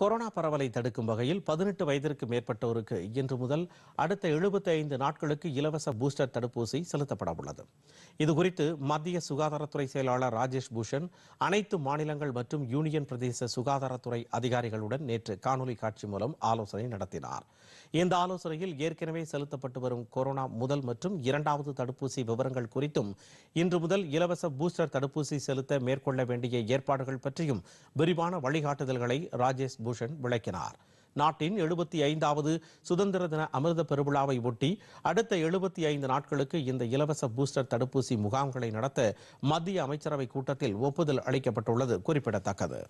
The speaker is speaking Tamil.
கொரோனா பரவலை தடுக்கும் வகையில் பதினெட்டு வயதிற்கு மேற்பட்டோருக்கு இன்று முதல் அடுத்த எழுபத்தி ஐந்து நாட்களுக்கு இலவச பூஸ்டர் தடுப்பூசி செலுத்தப்பட உள்ளது இதுகுறித்து மத்திய சுகாதாரத்துறை செயலாளர் ராஜேஷ் பூஷன் அனைத்து மாநிலங்கள் மற்றும் யூனியன் பிரதேச சுகாதாரத்துறை அதிகாரிகளுடன் நேற்று காணொலி காட்சி மூலம் ஆலோசனை நடத்தினார் இந்த ஆலோசனையில் ஏற்கனவே செலுத்தப்பட்டு வரும் கொரோனா முதல் மற்றும் இரண்டாவது தடுப்பூசி விவரங்கள் குறித்தும் இன்று முதல் இலவச பூஸ்டர் தடுப்பூசி செலுத்த மேற்கொள்ள வேண்டிய ஏற்பாடுகள் பற்றியும் விரிவான வழிகாட்டுதல்களை ராஜேஷ் பூஷன் விளக்கினார் நாட்டின் எழுபத்தி ஐந்தாவது சுதந்திர தின அமிர்த பெருவிழாவை ஒட்டி அடுத்த எழுபத்தி ஐந்து நாட்களுக்கு இந்த இலவச பூஸ்டர் தடுப்பூசி முகாம்களை நடத்த மத்திய அமைச்சரவை கூட்டத்தில் ஒப்புதல் அளிக்கப்பட்டுள்ளது குறிப்பிடத்தக்கது